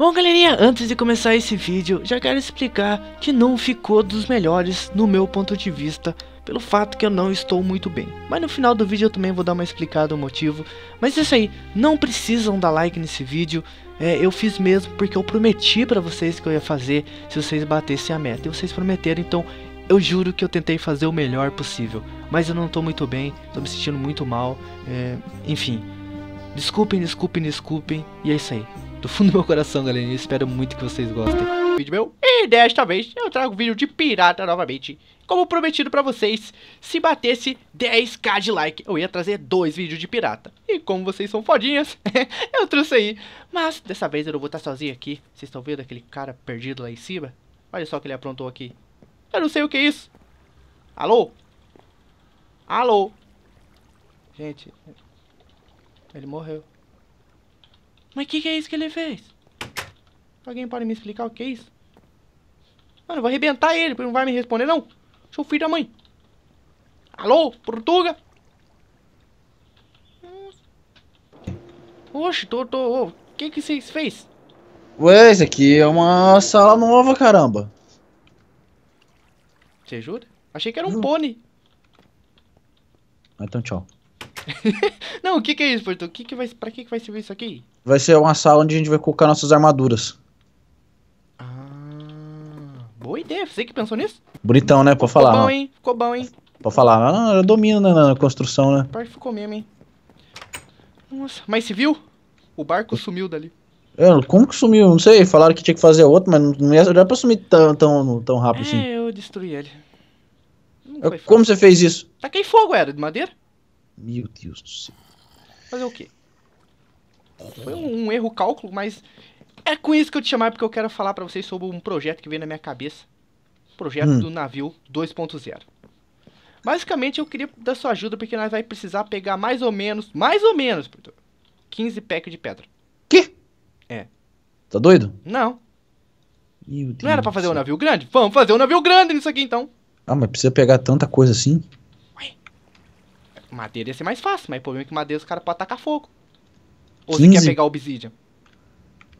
Bom galerinha, antes de começar esse vídeo, já quero explicar que não ficou dos melhores no meu ponto de vista, pelo fato que eu não estou muito bem. Mas no final do vídeo eu também vou dar uma explicada o motivo. Mas é isso aí, não precisam dar like nesse vídeo, é, eu fiz mesmo porque eu prometi para vocês que eu ia fazer se vocês batessem a meta. E vocês prometeram, então eu juro que eu tentei fazer o melhor possível. Mas eu não estou muito bem, estou me sentindo muito mal, é, enfim. Desculpem, desculpem, desculpem, e é isso aí. Do fundo do meu coração, galera. Eu espero muito que vocês gostem. Vídeo meu. E desta vez eu trago um vídeo de pirata novamente. Como prometido pra vocês, se batesse 10k de like, eu ia trazer dois vídeos de pirata. E como vocês são fodinhas, eu trouxe aí. Mas dessa vez eu não vou estar tá sozinho aqui. Vocês estão vendo aquele cara perdido lá em cima? Olha só o que ele aprontou aqui. Eu não sei o que é isso. Alô? Alô? Gente, ele morreu. Mas o que, que é isso que ele fez? Alguém pode me explicar o que é isso? Mano, eu vou arrebentar ele, porque não vai me responder, não. Seu filho da mãe. Alô, Portuga? Oxe, tô, tô... O que que vocês fez? Ué, isso aqui é uma sala nova, caramba. Você ajuda? Achei que era um Juro. pônei. Então, tchau. não, o que que é isso, Portuga? Que que vai... Pra que que vai servir isso aqui? Vai ser uma sala onde a gente vai colocar nossas armaduras. Ah, boa ideia, você que pensou nisso? Bonitão, né? Pode falar. Ficou bom, hein? Ficou bom, hein? Pra falar, ah, eu domino né, na construção, né? Parte ficou mesmo, hein? Nossa, mas você viu? O barco sumiu dali. É, como que sumiu? Não sei, falaram que tinha que fazer outro, mas não ia, não pra sumir tão, tão, tão rápido é, assim. É, eu destruí ele. como você fez isso? Taquei fogo, era de madeira? Meu Deus do céu. Fazer o quê? foi um erro cálculo, mas é com isso que eu te chamar, porque eu quero falar para vocês sobre um projeto que veio na minha cabeça. Projeto hum. do navio 2.0. Basicamente, eu queria da sua ajuda, porque nós vai precisar pegar mais ou menos, mais ou menos, 15 packs de pedra. Que? É. Tá doido? Não. Não era pra fazer um navio grande? Vamos fazer um navio grande nisso aqui, então. Ah, mas precisa pegar tanta coisa assim? Madeira ia ser mais fácil, mas o problema é que madeira os caras podem tacar fogo. Ou 15? você quer pegar obsidian?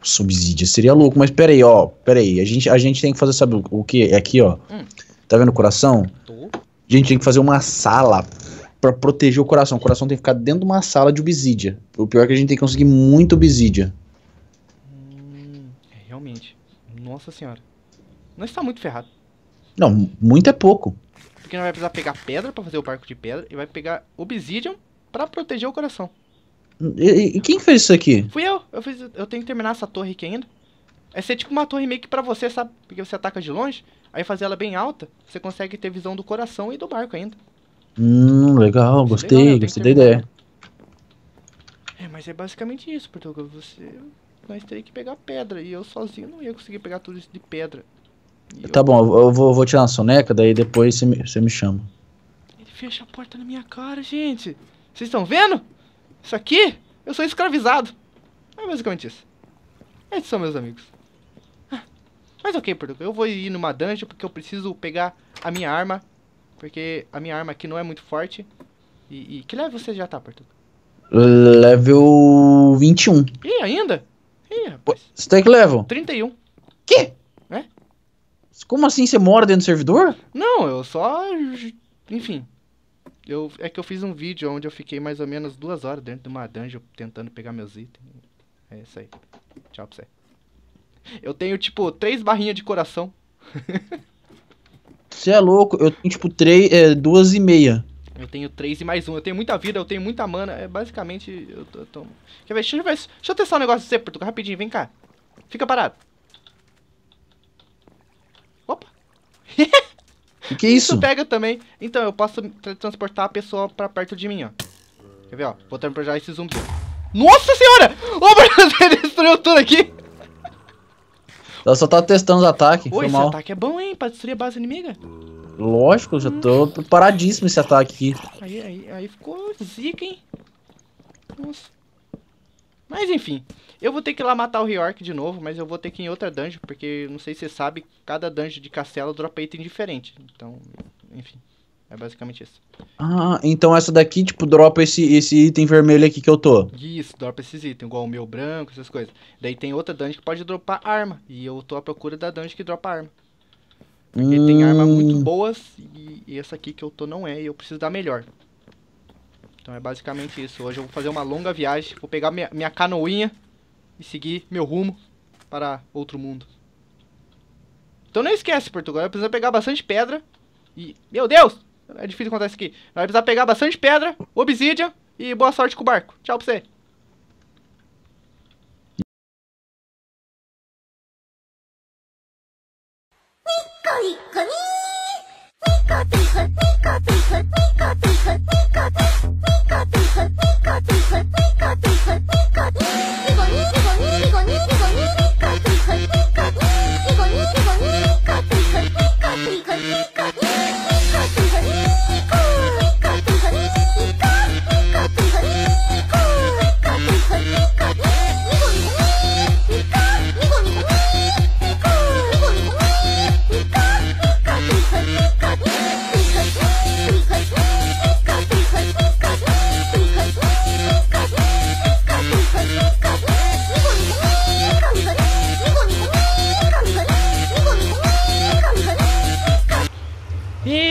Subsídia seria louco, mas peraí, ó, peraí. A gente, a gente tem que fazer, sabe o que? É aqui, ó. Hum. Tá vendo o coração? Tô. A gente tem que fazer uma sala para proteger o coração. O coração tem que ficar dentro de uma sala de obsidia. O pior é que a gente tem que conseguir muito obsidia. Hum, é, realmente. Nossa senhora. não está muito ferrado. Não, muito é pouco. Porque não vai precisar pegar pedra para fazer o barco de pedra e vai pegar obsidian para proteger o coração. E, e, quem fez isso aqui? Fui eu. Eu, fiz, eu tenho que terminar essa torre aqui ainda. É ser tipo uma torre meio que pra você, sabe? Porque você ataca de longe, aí fazer ela bem alta, você consegue ter visão do coração e do barco ainda. Hum, legal, gostei, legal, né? gostei da ideia. É, mas é basicamente isso, Portugal. Você. Nós teríamos que pegar pedra. E eu sozinho não ia conseguir pegar tudo isso de pedra. E tá eu... bom, eu vou, vou tirar uma soneca, daí depois você me, você me chama. Ele fecha a porta na minha cara, gente. Vocês estão vendo? Isso aqui, eu sou escravizado. É basicamente isso. Esses são meus amigos. Ah, mas ok, Portugal. Eu vou ir numa dungeon porque eu preciso pegar a minha arma. Porque a minha arma aqui não é muito forte. E, e que level você já tá, Portugal? Level 21. Ih, ainda? Ih, rapaz. Você tem que level? 31. Que? É? Como assim você mora dentro do servidor? Não, eu só. Enfim, eu, é que eu fiz um vídeo onde eu fiquei mais ou menos duas horas dentro de uma dungeon tentando pegar meus itens. É isso aí. Tchau pra você. Eu tenho, tipo, três barrinhas de coração. Você é louco, eu tenho, tipo, três, é, duas e meia. Eu tenho três e mais um. Eu tenho muita vida, eu tenho muita mana. É basicamente. Eu tô. tô... Quer ver? Deixa eu, ver? Deixa eu testar um negócio de você, Portugal, rapidinho, vem cá. Fica parado. Opa! Que que é isso? isso pega também. Então, eu posso transportar a pessoa pra perto de mim, ó. Quer ver, ó? Vou transportar esses zumbis. Nossa senhora! Ô, Bruno, você destruiu tudo aqui! Ela só tá testando os ataques. Oi, esse mal. ataque é bom, hein? Pra destruir a base inimiga. Lógico, já tô hum. paradíssimo esse ataque aqui. Aí, aí, aí ficou zica, hein? Nossa. Mas enfim, eu vou ter que ir lá matar o Riork de novo, mas eu vou ter que ir em outra dungeon, porque não sei se você sabe, cada dungeon de castelo dropa item diferente. Então, enfim, é basicamente isso. Ah, então essa daqui, tipo, dropa esse, esse item vermelho aqui que eu tô. Isso, dropa esses itens, igual o meu branco, essas coisas. Daí tem outra dungeon que pode dropar arma, e eu tô à procura da dungeon que dropa arma. Porque hum... tem armas muito boas, e, e essa aqui que eu tô não é, e eu preciso da melhor. Então é basicamente isso. Hoje eu vou fazer uma longa viagem, vou pegar minha, minha canoinha e seguir meu rumo para outro mundo. Então não esquece, Portugal, vai precisar pegar bastante pedra e... Meu Deus! É difícil contar isso aqui. Vai precisar pegar bastante pedra, obsidian e boa sorte com o barco. Tchau pra você. Nico, nico, nico, nico, nico, nico, nico, nico, nico.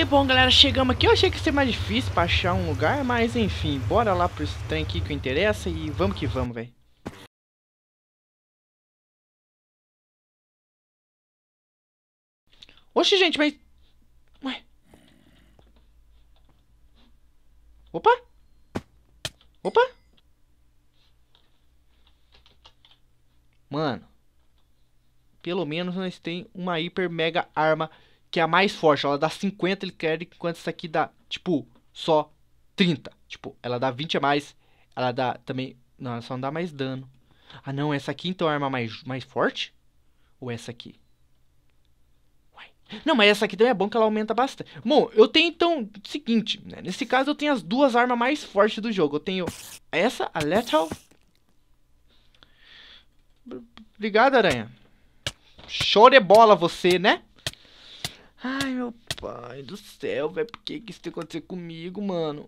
bom, galera, chegamos aqui. Eu achei que ia ser mais difícil pra achar um lugar, mas enfim, bora lá pro trem aqui que interessa e vamos que vamos, velho. Oxe, gente, mas... Ué. Opa! Opa! Mano. Pelo menos nós tem uma hiper mega arma que é a mais forte. Ela dá 50 electric, enquanto essa aqui dá, tipo, só 30. Tipo, ela dá 20 a mais. Ela dá também... Não, ela só não dá mais dano. Ah, não. Essa aqui, então, é a arma mais, mais forte? Ou essa aqui? Não, mas essa aqui também é bom que ela aumenta bastante. Bom, eu tenho então o seguinte, né? Nesse caso eu tenho as duas armas mais fortes do jogo. Eu tenho essa, a Lethal. Obrigado, aranha. Show de bola você, né? Ai, meu pai do céu, velho, por que, que isso tem que acontecer comigo, mano?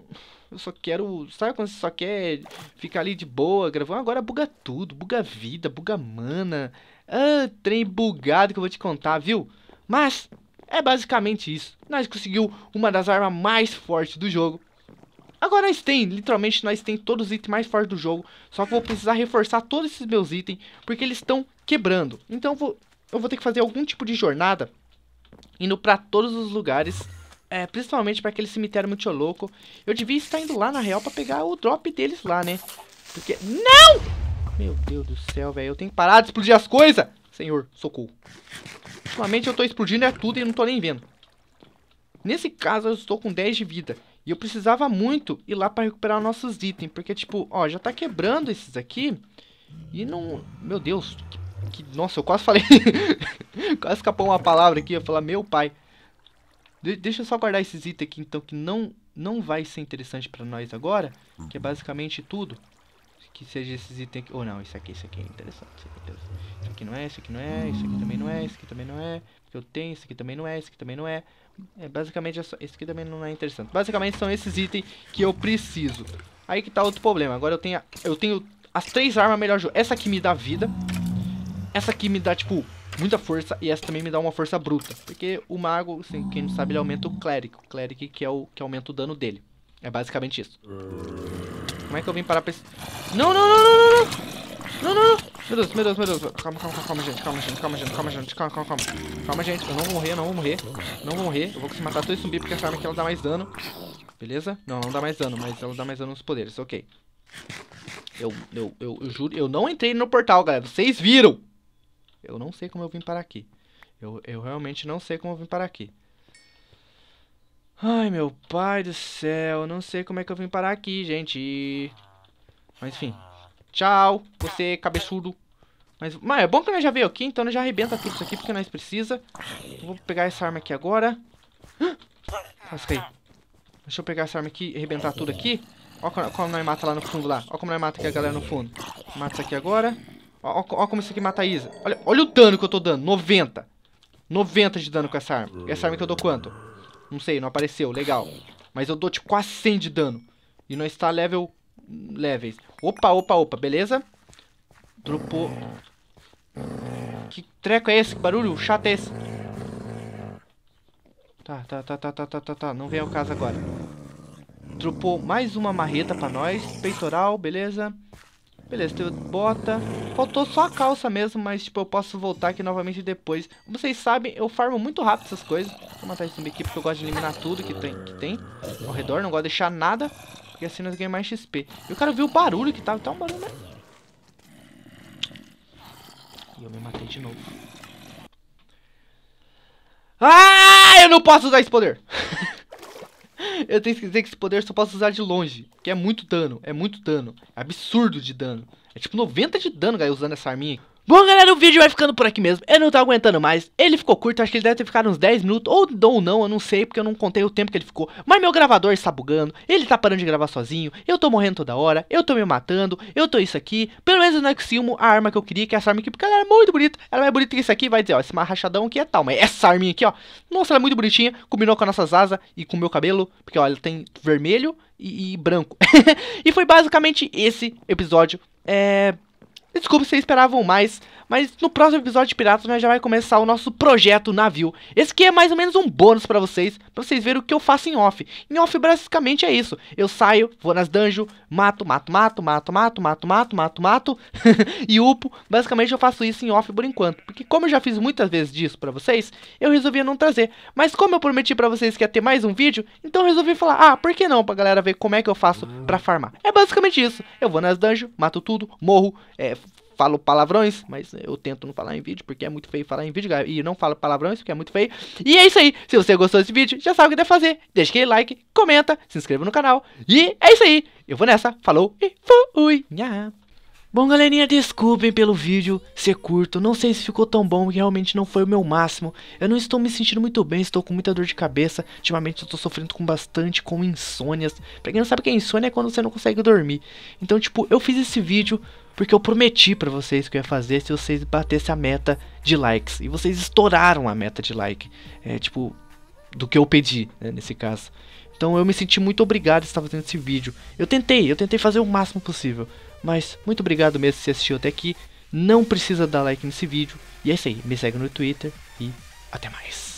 Eu só quero. Sabe quando você só quer ficar ali de boa gravando? Agora buga tudo, buga vida, buga mana. Ah, trem bugado que eu vou te contar, viu? Mas é basicamente isso. Nós conseguiu uma das armas mais fortes do jogo. Agora nós tem, literalmente nós tem todos os itens mais fortes do jogo. Só que eu vou precisar reforçar todos esses meus itens, porque eles estão quebrando. Então eu vou, eu vou ter que fazer algum tipo de jornada indo para todos os lugares, é, principalmente para aquele cemitério muito louco. Eu devia estar indo lá, na real, para pegar o drop deles lá, né? Porque... Não! Meu Deus do céu, velho. Eu tenho que parar de explodir as coisas. Senhor, socorro. Ultimamente eu tô explodindo é tudo e não tô nem vendo. Nesse caso, eu estou com 10 de vida. E eu precisava muito ir lá para recuperar nossos itens. Porque, tipo, ó, já tá quebrando esses aqui. E não... Meu Deus, que que, nossa, eu quase falei. quase escapou uma palavra aqui. Eu falar, meu pai. De deixa eu só guardar esses itens aqui, então, que não, não vai ser interessante pra nós agora. Que é basicamente tudo. Que seja esses itens aqui. Ou oh, não, isso aqui, isso aqui é interessante. Isso aqui, é Isso aqui não é, isso aqui não é, isso aqui também não é, isso aqui também não é. eu tenho, isso aqui também não é, isso aqui também não é. É basicamente esse é aqui também não é interessante. Basicamente são esses itens que eu preciso. Aí que tá outro problema. Agora eu tenho, eu tenho as três armas melhor jogo. Essa aqui me dá vida. Essa aqui me dá, tipo, muita força e essa também me dá uma força bruta. Porque o mago, assim, quem não sabe, ele aumenta o clérigo. O clérigo que é o que aumenta o dano dele. É basicamente isso. Como é que eu vim parar pra esse... Não, não, não, não, não, não! Não, não, Meu Deus, meu Deus, meu Deus. Calma, calma, calma, gente. Calma, gente, calma, gente, calma, gente. Calma, calma, calma. Calma, gente. Eu não vou morrer, eu não vou morrer. Não vou morrer. Eu vou conseguir matar todo esse zumbi porque essa arma aqui ela dá mais dano. Beleza? Não, ela não dá mais dano, mas ela dá mais dano nos poderes. Ok. Eu, eu, eu, eu juro, eu não entrei no portal, galera. Vocês viram! Eu não sei como eu vim para aqui. Eu, eu realmente não sei como eu vim para aqui. Ai, meu pai do céu. Eu não sei como é que eu vim parar aqui, gente. Mas, enfim. Tchau, você cabeçudo. Mas, mas é bom que nós já veio aqui, então nós já arrebenta tudo isso aqui, porque nós precisa. vou pegar essa arma aqui agora. Rasquei. Deixa eu pegar essa arma aqui e arrebentar tudo aqui. Olha como, como nós mata lá no fundo lá. Olha como nós mata aqui a galera no fundo. Mata isso aqui agora. Olha como isso aqui mata a Isa. Olha, olha o dano que eu tô dando. 90. 90 de dano com essa arma. E essa arma que eu dou quanto? Não sei, não apareceu. Legal. Mas eu dou tipo quase 100 de dano. E nós está level... Levels. Opa, opa, opa. Beleza? Dropou. Que treco é esse? Que barulho chato é esse? Tá, tá, tá, tá, tá, tá, tá, tá. Não vem ao caso agora. Dropou mais uma marreta pra nós. Peitoral, beleza. Beleza, tu bota. Faltou só a calça mesmo, mas tipo, eu posso voltar aqui novamente depois. Como vocês sabem, eu farmo muito rápido essas coisas. Vou matar esse zumbi aqui porque eu gosto de eliminar tudo que tem, que tem ao redor. Não gosto de deixar nada, porque assim nós ganhamos mais XP. Eu quero ver o barulho que tava. Tá. tá um barulho, né? E eu me matei de novo. Ah, eu não posso usar esse poder. eu tenho que dizer que esse poder só posso usar de longe. Que é muito dano, é muito dano. É absurdo de dano. É tipo 90 de dano, galera, usando essa arminha. Bom, galera, o vídeo vai ficando por aqui mesmo. Eu não tô aguentando mais. Ele ficou curto, acho que ele deve ter ficado uns 10 minutos. Ou, ou não, eu não sei, porque eu não contei o tempo que ele ficou. Mas meu gravador está bugando. Ele tá parando de gravar sozinho. Eu tô morrendo toda hora. Eu tô me matando. Eu tô isso aqui. Pelo menos no é Exilmo, a arma que eu queria, que é essa arma aqui, porque ela era muito bonita. Ela é mais bonita que isso aqui, vai dizer, ó, esse marrachadão aqui é tal. Mas essa arminha aqui, ó. Nossa, ela é muito bonitinha. Combinou com as nossas asas e com o meu cabelo. Porque, ó, ela tem vermelho e, e branco. e foi basicamente esse episódio. É Desculpe se esperavam mais, mas no próximo episódio de Piratas nós já vai começar o nosso projeto navio. Esse aqui é mais ou menos um bônus para vocês, para vocês verem o que eu faço em off. Em off basicamente é isso. Eu saio, vou nas dungeons, mato, mato, mato, mato, mato, mato, mato, mato, mato e upo. Basicamente eu faço isso em off por enquanto, porque como eu já fiz muitas vezes disso para vocês, eu resolvi não trazer. Mas como eu prometi para vocês que ia ter mais um vídeo, então eu resolvi falar: "Ah, por que não?" para galera ver como é que eu faço para farmar. É basicamente isso. Eu vou nas dungeons, mato tudo, morro, é, falo palavrões, mas né, eu tento não falar em vídeo, porque é muito feio falar em vídeo, galera. E não falo palavrões, porque é muito feio. E é isso aí. Se você gostou desse vídeo, já sabe o que deve fazer. Deixa aquele like, comenta, se inscreva no canal. E é isso aí. Eu vou nessa. Falou e fui. Nha. Bom galerinha, desculpem pelo vídeo ser curto, não sei se ficou tão bom, realmente não foi o meu máximo, eu não estou me sentindo muito bem, estou com muita dor de cabeça, ultimamente eu estou sofrendo com bastante, com insônias, pra quem não sabe o que é insônia é quando você não consegue dormir, então tipo, eu fiz esse vídeo porque eu prometi pra vocês que eu ia fazer se vocês batessem a meta de likes, e vocês estouraram a meta de like, é tipo, do que eu pedi, né, nesse caso. Então eu me senti muito obrigado a estar fazendo esse vídeo. Eu tentei, eu tentei fazer o máximo possível. Mas muito obrigado mesmo se assistiu até aqui. Não precisa dar like nesse vídeo. E é isso aí. Me segue no Twitter e até mais.